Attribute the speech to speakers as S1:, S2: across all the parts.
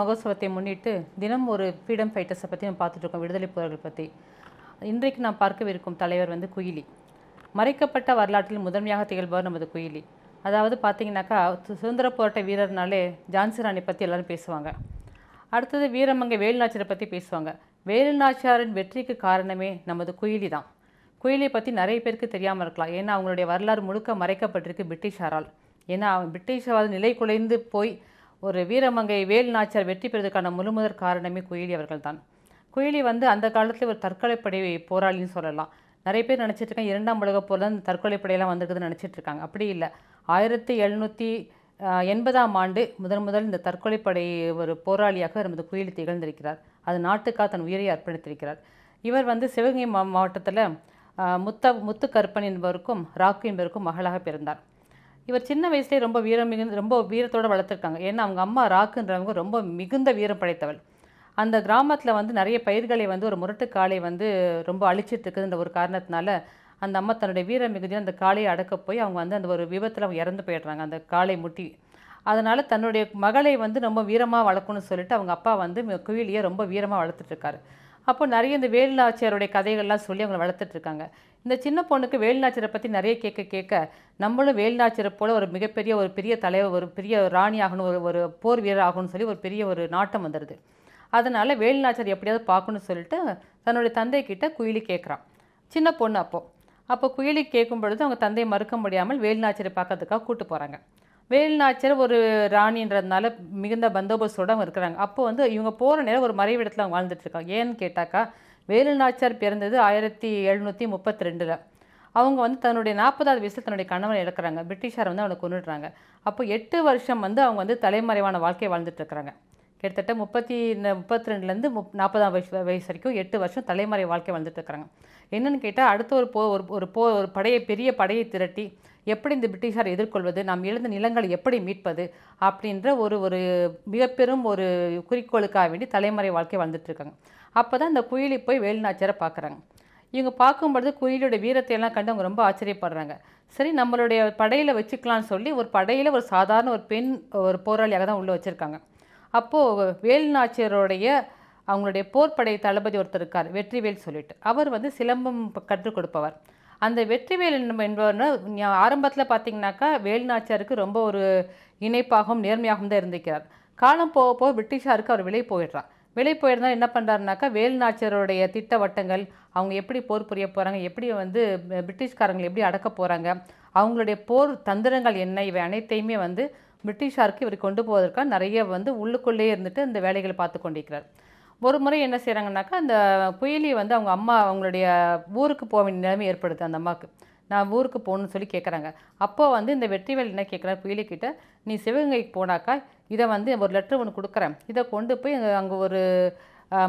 S1: மகோத்சவத்தை முன்னிட்டு தினம் ஒரு ஃப்ரீடம் ஃபைட்டர்ஸை பற்றி நம்ம பார்த்துட்ருக்கோம் விடுதலை போராளிகள் பற்றி இன்றைக்கு நாம் பார்க்கவிருக்கும் தலைவர் வந்து குயிலி மறைக்கப்பட்ட வரலாற்றில் முதன்மையாக திகழ்பவர் நமது குயிலி அதாவது பார்த்தீங்கன்னாக்கா சுதந்திர போராட்ட வீரர்னாலே ஜான்சி ராணி பற்றி எல்லோரும் பேசுவாங்க அடுத்தது வீரமங்க வேலுநாச்சியாரை பற்றி பேசுவாங்க வேலுநாச்சியாரின் வெற்றிக்கு காரணமே நமது குயிலி தான் குயிலியை பற்றி நிறைய பேருக்கு தெரியாமல் இருக்கலாம் ஏன்னா அவங்களுடைய வரலாறு முழுக்க மறைக்கப்பட்டிருக்கு பிரிட்டிஷாரால் ஏன்னா பிரிட்டிஷாவது நிலை குலைந்து போய் ஒரு வீரமங்கை வேல் நாச்சர் வெற்றி பெறுவதற்கான முழுமுதற் காரணமே குயிலி அவர்கள் தான் குயிலி வந்து அந்த காலத்தில் ஒரு தற்கொலைப்படை போராளின்னு சொல்லலாம் நிறைய பேர் நினச்சிட்டு இருக்காங்க இரண்டாம் உலக போரில் அந்த தற்கொலைப்படையெல்லாம் வந்திருக்குதுன்னு நினச்சிட்டு இருக்காங்க அப்படி இல்லை ஆயிரத்தி எழுநூற்றி எண்பதாம் ஆண்டு முதன் முதல் இந்த தற்கொலைப்படை ஒரு போராளியாக இருந்தது குயிலி திகழ்ந்திருக்கிறார் அது நாட்டுக்காக தன் உயிரை அர்ப்பணித்திருக்கிறார் இவர் வந்து சிவகங்கை மாவட்டத்தில் முத்த முத்து கற்பன் என்பவருக்கும் ராக்கு என்பவருக்கும் மகளாக பிறந்தார் இவர் சின்ன வயசுலேயே ரொம்ப வீரம் மிகுந்து ரொம்ப வீரத்தோடு வளர்த்துருக்காங்க ஏன்னா அவங்க அம்மா ராக்குன்றவங்க ரொம்ப மிகுந்த வீரம் படைத்தவள் அந்த கிராமத்தில் வந்து நிறைய பயிர்களை வந்து ஒரு முரட்டு காளை வந்து ரொம்ப அழிச்சிட்டு இருக்குதுன்ற ஒரு காரணத்தினால அந்த அம்மா தன்னுடைய வீர மிகுதி அந்த காளையை அடக்க போய் அவங்க வந்து அந்த ஒரு விபத்தில் அவங்க இறந்து போயிடுறாங்க அந்த காளை முட்டி அதனால் தன்னுடைய மகளை வந்து ரொம்ப வீரமாக வளர்க்கணும்னு சொல்லிட்டு அவங்க அப்பா வந்து குயிலியை ரொம்ப வீரமாக வளர்த்துட்ருக்காரு அப்போ நிறைய இந்த வேலுநாச்சியாருடைய கதைகள்லாம் சொல்லி அவங்களை வளர்த்துட்ருக்காங்க இந்த சின்ன பொண்ணுக்கு வேலுநாச்சியரை பற்றி நிறைய கேட்க கேட்க நம்மளும் வேலுநாச்சியரை போல் ஒரு மிகப்பெரிய ஒரு பெரிய தலைவர் ஒரு பெரிய ராணி ஆகணும் ஒரு ஒரு போர் வீரர் ஆகணும்னு சொல்லி ஒரு பெரிய ஒரு நாட்டம் வந்துடுது அதனால் வேலுநாச்சியர் எப்படியாவது பார்க்கணும்னு சொல்லிட்டு தன்னுடைய தந்தை கிட்டே குயிலி கேட்குறான் சின்ன பொண்ணு அப்போது அப்போ குயிலி கேட்கும் பொழுது அவங்க தந்தையை மறுக்க முடியாமல் வேலுநாச்சியரை பார்க்கறதுக்காக கூப்பிட்டு போகிறாங்க வேலுநாச்சியார் ஒரு ராணின்றதுனால மிகுந்த பந்தோபஸ்தோடு அவங்க இருக்கிறாங்க அப்போ வந்து இவங்க போகிற நேரம் ஒரு மறைவிடத்தில் அவங்க வாழ்ந்துட்டுருக்காங்க ஏன்னு கேட்டாக்கா வேலுநாச்சியார் பிறந்தது ஆயிரத்தி எழுநூற்றி முப்பத்தி ரெண்டில் அவங்க வந்து தன்னுடைய நாற்பதாவது வயசில் தன்னுடைய கணவனை இழக்கிறாங்க பிரிட்டிஷார் வந்து அவனை கொண்டுடுறாங்க அப்போ எட்டு வருஷம் வந்து அவங்க வந்து தலைமறைவான வாழ்க்கையை வாழ்ந்துட்டுருக்குறாங்க கிட்டத்தட்ட முப்பத்தி முப்பத்தி ரெண்டுலேருந்து முப் நாற்பதாம் வயசு வயசு வரைக்கும் எட்டு வருஷம் தலைமறை வாழ்க்கை வாழ்ந்துட்டு இருக்கிறாங்க என்னென்னு கேட்டால் அடுத்த ஒரு போ ஒரு ஒரு போ ஒரு படையை பெரிய படையை திரட்டி எப்படி இந்த பிரிட்டிஷார் எதிர்கொள்வது நாம் எழுந்த நிலங்களை எப்படி மீட்பது அப்படின்ற ஒரு ஒரு மிகப்பெரும் ஒரு குறிக்கோளுக்காக வேண்டி தலைமுறை வாழ்க்கை வாழ்ந்துட்டுருக்காங்க அப்போ தான் இந்த குயிலி போய் வேலுநாச்சியாரை பார்க்குறாங்க இவங்க பார்க்கும்பொழுது குயிலியோட வீரத்தை எல்லாம் கண்டு அவங்க ரொம்ப ஆச்சரியப்படுறாங்க சரி நம்மளுடைய படையில் வச்சுக்கலான்னு சொல்லி ஒரு படையில் ஒரு சாதாரண ஒரு பெண் ஒரு போராளியாக தான் உள்ளே வச்சுருக்காங்க அப்போது வேலுநாச்சியருடைய அவங்களுடைய போர்ப்படை தளபதி ஒருத்தர் இருக்கார் வெற்றிவேல் சொல்லிட்டு அவர் வந்து சிலம்பம் கற்றுக் கொடுப்பவர் அந்த வெற்றிவேல் என்பவர்னு ஆரம்பத்தில் பார்த்தீங்கன்னாக்கா வேலுநாச்சியாருக்கு ரொம்ப ஒரு இணைப்பாகவும் நேர்மையாகவும் தான் இருந்திருக்கிறார் காலம் போக போக பிரிட்டிஷாருக்கு அவர் விலை போயிடுறார் விலை போயிருந்தால் என்ன பண்ணுறாருனாக்கா வேலுநாச்சியருடைய திட்டவட்டங்கள் அவங்க எப்படி போர் புரிய போகிறாங்க எப்படி வந்து பிரிட்டிஷ்காரங்களை எப்படி அடக்க போகிறாங்க அவங்களுடைய போர் தந்திரங்கள் என்ன இவை அனைத்தையுமே வந்து பிரிட்டிஷாருக்கு இவர் கொண்டு போவதற்காக நிறைய வந்து உள்ளுக்குள்ளேயே இருந்துட்டு இந்த வேலைகளை பார்த்து கொண்டிருக்கிறார் ஒரு முறை என்ன செய்கிறாங்கனாக்கா அந்த புயலியை வந்து அவங்க அம்மா அவங்களுடைய ஊருக்கு போக வேண்டிய நிலைமை ஏற்படுது அந்த அம்மாவுக்கு நான் ஊருக்கு போகணும்னு சொல்லி கேட்குறாங்க அப்போ வந்து இந்த வெற்றிவேல் என்ன கேட்குறாரு புயலிக்கிட்ட நீ சிவகங்கைக்கு போனாக்கா இதை வந்து ஒரு லெட்டர் ஒன்று கொடுக்குறேன் இதை கொண்டு போய் அங்கே ஒரு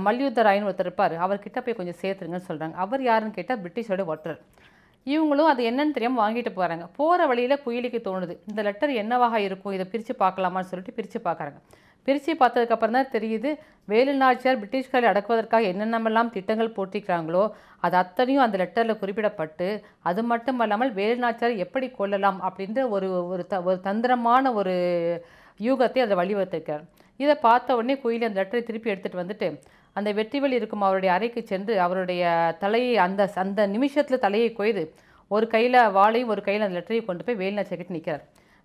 S1: மல்யுத்தராயின்னு ஒருத்தர் இருப்பார் அவர்கிட்ட போய் கொஞ்சம் சேர்த்துருங்கன்னு சொல்கிறாங்க அவர் யாருன்னு கேட்டால் பிரிட்டிஷோட ஒற்றர் இவங்களும் அது என்னன்னு தெரியாமல் வாங்கிட்டு போகிறாங்க போகிற வழியில் புயலிக்கு தோணுது இந்த லெட்டர் என்னவாக இருக்கும் இதை பிரித்து பார்க்கலாமான்னு சொல்லிட்டு பிரித்து பார்க்குறாங்க பிரித்து பார்த்ததுக்கப்புறம் தான் தெரியுது வேலு நாச்சியார் பிரிட்டிஷ்காரை அடக்குவதற்காக என்னென்னமெல்லாம் திட்டங்கள் போட்டிருக்கிறாங்களோ அது அத்தனையும் அந்த லெட்டரில் குறிப்பிடப்பட்டு அது மட்டும் இல்லாமல் வேலு நாச்சியார் எப்படி கொள்ளலாம் அப்படின்ற ஒரு ஒரு த ஒரு தந்திரமான ஒரு யூகத்தை அதை வழிவகுத்திருக்கார் இதை பார்த்த உடனே குயிலி அந்த லெட்டரை திருப்பி எடுத்துகிட்டு வந்துட்டு அந்த வெற்றிவெளி இருக்கும் அவருடைய அறைக்கு சென்று அவருடைய தலையை அந்த அந்த நிமிஷத்தில் தலையை கொய்து ஒரு கையில் வாழையும் ஒரு கையில் அந்த லெட்டரையும் கொண்டு போய் நாச்சியார் கிட்ட நிற்கிறார்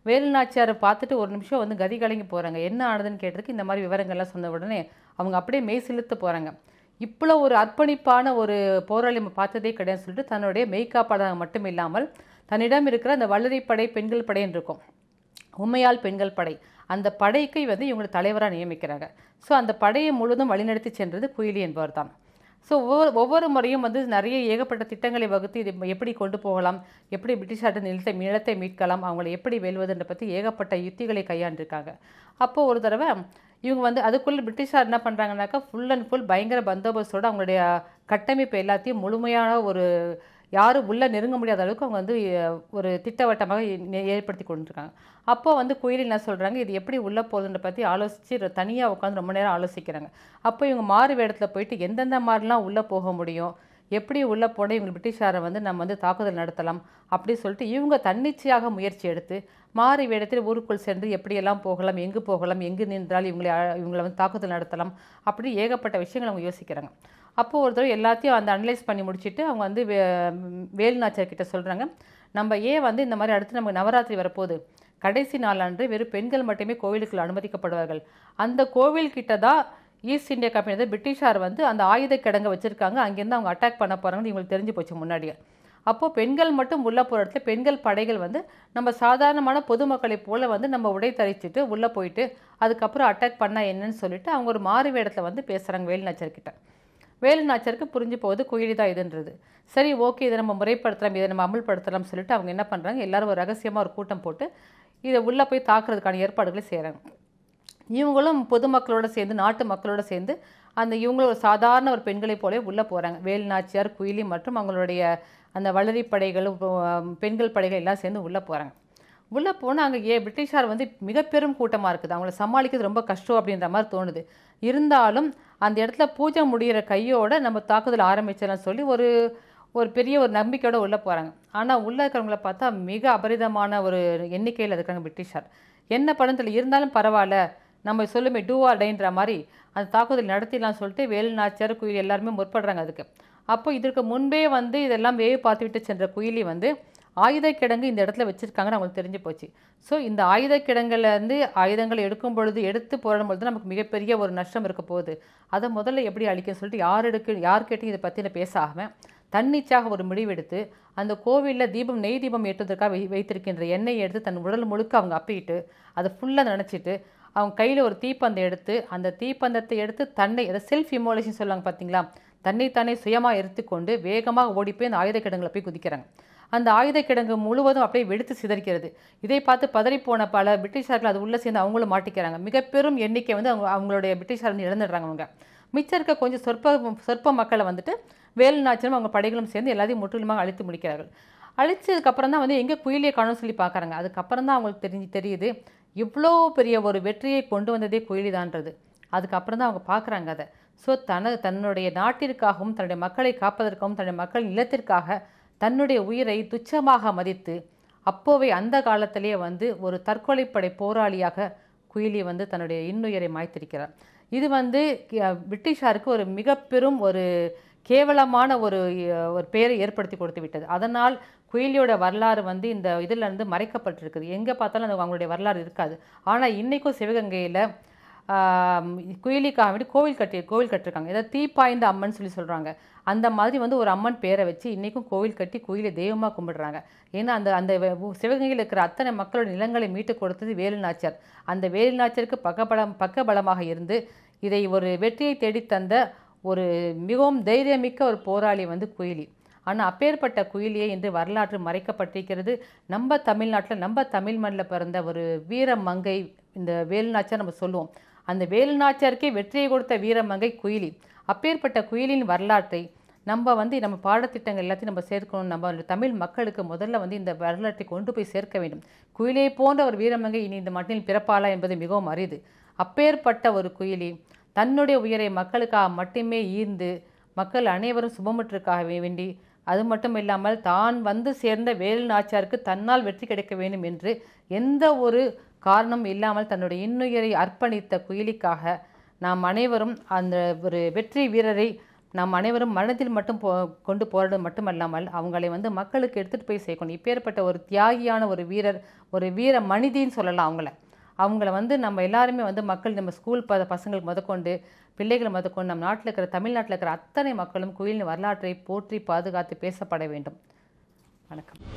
S1: வேலுநாச்சியாரை பார்த்துட்டு ஒரு நிமிஷம் வந்து கதி கலங்கி போகிறாங்க என்ன ஆனதுன்னு கேட்டதுக்கு இந்த மாதிரி விவரங்கள்லாம் சொன்ன உடனே அவங்க அப்படியே மெய் செலுத்த போகிறாங்க இப்போ ஒரு அர்ப்பணிப்பான ஒரு போராளி பார்த்ததே கிடையாதுன்னு சொல்லிட்டு தன்னுடைய மெய்காப்பாடாக மட்டும் இல்லாமல் தன்னிடம் இருக்கிற அந்த வல்லரை படை பெண்கள் படைன்னு இருக்கும் உண்மையால் பெண்கள் படை அந்த படைக்கு வந்து இவங்களை தலைவராக நியமிக்கிறாங்க ஸோ அந்த படையை முழுவதும் வழிநடத்தி சென்றது குயிலி என்பவர் தான் ஸோ ஒவ்வொரு ஒவ்வொரு முறையும் வந்து நிறைய ஏகப்பட்ட திட்டங்களை வகுத்து இது எப்படி கொண்டு போகலாம் எப்படி பிரிட்டிஷார்ட்ட நிலத்தை நிலத்தை மீட்கலாம் அவங்களை எப்படி வெல்வதுன்ற பற்றி ஏகப்பட்ட யுத்திகளை கையாண்டிருக்காங்க அப்போது ஒரு தடவை இவங்க வந்து அதுக்குள்ளே பிரிட்டிஷார் என்ன பண்ணுறாங்கனாக்கா ஃபுல் அண்ட் ஃபுல் பயங்கர பந்தோபஸ்தோடு அவங்களுடைய கட்டமைப்பு எல்லாத்தையும் முழுமையான ஒரு யாரும் உள்ளே நெருங்க முடியாத அளவுக்கு அவங்க வந்து ஒரு திட்டவட்டமாக ஏற்படுத்தி கொண்டுருக்காங்க அப்போது வந்து குயில் என்ன சொல்கிறாங்க இது எப்படி உள்ளே போகுதுன்ற பற்றி ஆலோசித்து தனியாக உட்காந்து ரொம்ப நேரம் ஆலோசிக்கிறாங்க அப்போ இவங்க மாறு வேடத்தில் போயிட்டு எந்தெந்த மாதிரிலாம் உள்ளே போக முடியும் எப்படி உள்ளே போனால் இவங்க பிரிட்டிஷாரை வந்து நம்ம வந்து தாக்குதல் நடத்தலாம் அப்படின்னு சொல்லிட்டு இவங்க தன்னிச்சையாக முயற்சி எடுத்து மாறி வேடத்தில் ஊருக்குள் சென்று எப்படியெல்லாம் போகலாம் எங்கு போகலாம் எங்கு நின்றால் இவங்களை இவங்களை வந்து தாக்குதல் நடத்தலாம் அப்படி ஏகப்பட்ட விஷயங்களை அவங்க யோசிக்கிறாங்க அப்போது ஒருத்தர் எல்லாத்தையும் அந்த அனலைஸ் பண்ணி முடிச்சுட்டு அவங்க வந்து வே கிட்ட சொல்கிறாங்க நம்ம ஏன் வந்து இந்த மாதிரி அடுத்து நமக்கு நவராத்திரி வரப்போகுது கடைசி அன்று வெறும் பெண்கள் மட்டுமே கோவிலுக்குள் அனுமதிக்கப்படுவார்கள் அந்த கோவில்கிட்ட தான் ஈஸ்ட் இந்தியா கம்பெனி தான் பிரிட்டிஷார் வந்து அந்த ஆயுத கிடங்க வச்சுருக்காங்க அங்கேருந்து அவங்க அட்டாக் பண்ண போகிறாங்கன்னு இவங்களுக்கு தெரிஞ்சு போச்சு முன்னாடியே அப்போது பெண்கள் மட்டும் உள்ளே போகிற இடத்துல பெண்கள் படைகள் வந்து நம்ம சாதாரணமான பொதுமக்களை போல் வந்து நம்ம உடை தரிச்சிட்டு உள்ளே போயிட்டு அதுக்கப்புறம் அட்டாக் பண்ணால் என்னன்னு சொல்லிட்டு அவங்க ஒரு மாறு வேடத்தில் வந்து பேசுகிறாங்க வேலுநாச்சர்கிட்ட வேலு நாச்சருக்கு புரிஞ்சு போகுது குயிலி தான் இதுன்றது சரி ஓகே இதை நம்ம முறைப்படுத்தலாம் இதை நம்ம அமல்படுத்தலாம்னு சொல்லிட்டு அவங்க என்ன பண்ணுறாங்க எல்லோரும் ஒரு ரகசியமாக ஒரு கூட்டம் போட்டு இதை உள்ளே போய் தாக்குறதுக்கான ஏற்பாடுகளை செய்கிறாங்க இவங்களும் பொதுமக்களோடு சேர்ந்து நாட்டு மக்களோடு சேர்ந்து அந்த இவங்களும் ஒரு சாதாரண ஒரு பெண்களைப் போலே உள்ளே போகிறாங்க வேலு நாச்சியார் குயிலி மற்றும் அவங்களுடைய அந்த வளரி படைகளும் பெண்கள் படைகள் எல்லாம் சேர்ந்து உள்ளே போகிறாங்க உள்ளே போனால் அங்கே ஏ பிரிட்டிஷார் வந்து மிக பெரும் கூட்டமாக இருக்குது அவங்கள சமாளிக்கிறது ரொம்ப கஷ்டம் அப்படின்ற மாதிரி தோணுது இருந்தாலும் அந்த இடத்துல பூஜை முடிகிற கையோடு நம்ம தாக்குதல் ஆரம்பிச்சிடலாம் சொல்லி ஒரு ஒரு பெரிய ஒரு நம்பிக்கையோடு உள்ளே போகிறாங்க ஆனால் உள்ளே இருக்கிறவங்கள பார்த்தா மிக அபரிதமான ஒரு எண்ணிக்கையில் இருக்கிறாங்க பிரிட்டிஷார் என்ன படத்தில் இருந்தாலும் பரவாயில்ல நம்ம சொல்லுமே டூ டைன்ற மாதிரி அந்த தாக்குதல் நடத்திடலாம் சொல்லிட்டு வேலு நாச்சியார் குயில் எல்லாருமே முற்படுறாங்க அதுக்கு அப்போ இதற்கு முன்பே வந்து இதெல்லாம் வேவு பார்த்து விட்டு சென்ற குயிலி வந்து ஆயுத கிடங்கு இந்த இடத்துல வச்சுருக்காங்கன்னு அவங்களுக்கு தெரிஞ்சு போச்சு ஸோ இந்த ஆயுத கிடங்குலேருந்து ஆயுதங்கள் எடுக்கும் பொழுது எடுத்து போடும் பொழுது நமக்கு மிகப்பெரிய ஒரு நஷ்டம் இருக்க போகுது அதை முதல்ல எப்படி அழிக்கன்னு சொல்லிட்டு யார் எடுக்க யார்கிட்டையும் இதை பற்றின பேசாமல் தன்னிச்சாக ஒரு முடிவெடுத்து அந்த கோவிலில் தீபம் நெய் தீபம் ஏற்றுவதற்காக வை வைத்திருக்கின்ற எண்ணெயை எடுத்து தன் உடல் முழுக்க அவங்க அப்பிட்டு அதை ஃபுல்லாக நினச்சிட்டு அவங்க கையில் ஒரு தீப்பந்தம் எடுத்து அந்த தீப்பந்தத்தை எடுத்து தன்னை அதை செல்ஃப் இமோலேஷன் சொல்லுவாங்க பார்த்தீங்களா தன்னைத்தானே சுயமாக எடுத்துக்கொண்டு வேகமாக ஓடி போய் அந்த ஆயுத கிடங்களை போய் குதிக்கிறாங்க அந்த ஆயுத கிடங்கு முழுவதும் அப்படியே வெடித்து சிதறிக்கிறது இதை பார்த்து பதறிப்போன பல பிரிட்டிஷார்கள் அது உள்ளே சேர்ந்து அவங்களும் மாட்டிக்கிறாங்க மிக பெரும் எண்ணிக்கை வந்து அவங்க அவங்களுடைய பிரிட்டிஷார் வந்து இழந்துடுறாங்க அவங்க மிச்சம் இருக்க கொஞ்சம் சொற்ப சொற்ப மக்களை வந்துட்டு வேலு நாச்சலும் அவங்க படைகளும் சேர்ந்து எல்லாத்தையும் முற்றிலுமாக அழித்து முடிக்கிறார்கள் அழிச்சதுக்கப்புறம் தான் வந்து எங்கே குயிலியை காணும் சொல்லி பார்க்குறாங்க அதுக்கப்புறம் தான் அவங்களுக்கு தெரிஞ்சு தெரியுது இவ்வளோ பெரிய ஒரு வெற்றியை கொண்டு வந்ததே குயிலிதான்றது அதுக்கப்புறம் தான் அவங்க பார்க்குறாங்க அதை ஸோ தன தன்னுடைய நாட்டிற்காகவும் தன்னுடைய மக்களை காப்பதற்காகவும் தன்னுடைய மக்கள் நிலத்திற்காக தன்னுடைய உயிரை துச்சமாக மதித்து அப்போவே அந்த காலத்திலேயே வந்து ஒரு தற்கொலைப்படை போராளியாக குயிலி வந்து தன்னுடைய இன்னுயிரை மாய்த்திருக்கிறார் இது வந்து பிரிட்டிஷாருக்கு ஒரு மிக பெரும் ஒரு கேவலமான ஒரு ஒரு பேரை ஏற்படுத்தி கொடுத்து விட்டது அதனால் குயிலியோட வரலாறு வந்து இந்த இதிலிருந்து மறைக்கப்பட்டிருக்குது எங்கே பார்த்தாலும் அந்த அவங்களுடைய வரலாறு இருக்காது ஆனால் இன்றைக்கும் சிவகங்கையில் குயிலிக்காக வேண்டி கோவில் கட்டி கோவில் கட்டிருக்காங்க ஏதாவது தீப்பாய்ந்த அம்மன் சொல்லி சொல்கிறாங்க அந்த மாதிரி வந்து ஒரு அம்மன் பேரை வச்சு இன்றைக்கும் கோவில் கட்டி கோயிலை தெய்வமாக கும்பிடுறாங்க ஏன்னா அந்த அந்த சிவகங்கையில் இருக்கிற அத்தனை மக்களோட நிலங்களை மீட்டு கொடுத்தது வேலுநாச்சர் அந்த வேலுநாச்சருக்கு பக்கபலம் பக்கபலமாக இருந்து இதை ஒரு வெற்றியை தேடித்தந்த ஒரு மிகவும் தைரியமிக்க ஒரு போராளி வந்து குயிலி ஆனால் அப்பேற்பட்ட குயிலியே இன்று வரலாற்று மறைக்கப்பட்டிருக்கிறது நம்ம தமிழ்நாட்டில் நம்ம தமிழ் மண்ணில் பிறந்த ஒரு வீர மங்கை இந்த வேலுநாச்சர் நம்ம சொல்லுவோம் அந்த வேலுநாச்சருக்கே வெற்றியை கொடுத்த வீரமங்கை குயிலி அப்பேற்பட்ட குயிலின் வரலாற்றை நம்ம வந்து நம்ம பாடத்திட்டங்கள் எல்லாத்தையும் நம்ம சேர்க்கணும் நம்ம தமிழ் மக்களுக்கு முதல்ல வந்து இந்த வரலாற்றை கொண்டு போய் சேர்க்க வேண்டும் குயிலை போன்ற ஒரு வீரமங்கை இனி இந்த மண்ணில் பிறப்பாளா என்பது மிகவும் அரிது அப்பேற்பட்ட ஒரு குயிலி தன்னுடைய உயிரை மக்களுக்காக மட்டுமே ஈர்ந்து மக்கள் அனைவரும் சுபமற்றிருக்காக வேண்டி அது மட்டும் இல்லாமல் தான் வந்து சேர்ந்த வேலு நாச்சாருக்கு தன்னால் வெற்றி கிடைக்க வேண்டும் என்று எந்த ஒரு காரணம் இல்லாமல் தன்னுடைய இன்னுயிரை அர்ப்பணித்த குயிலிக்காக நாம் அனைவரும் அந்த ஒரு வெற்றி வீரரை நாம் அனைவரும் மனதில் மட்டும் போ கொண்டு போகிறது மட்டுமல்லாமல் அவங்களை வந்து மக்களுக்கு எடுத்துகிட்டு போய் சேர்க்கணும் இப்பேற்பட்ட ஒரு தியாகியான ஒரு வீரர் ஒரு வீர மனிதின்னு சொல்லலாம் அவங்கள அவங்கள வந்து நம்ம எல்லாருமே வந்து மக்கள் நம்ம ஸ்கூல் ப பசங்களுக்கு முதற்கொண்டு பிள்ளைகளை முதற்கொண்டு நம்ம நாட்டில் இருக்கிற தமிழ்நாட்டில் இருக்கிற அத்தனை மக்களும் கோயிலின் வரலாற்றை போற்றி பாதுகாத்து பேசப்பட வேண்டும் வணக்கம்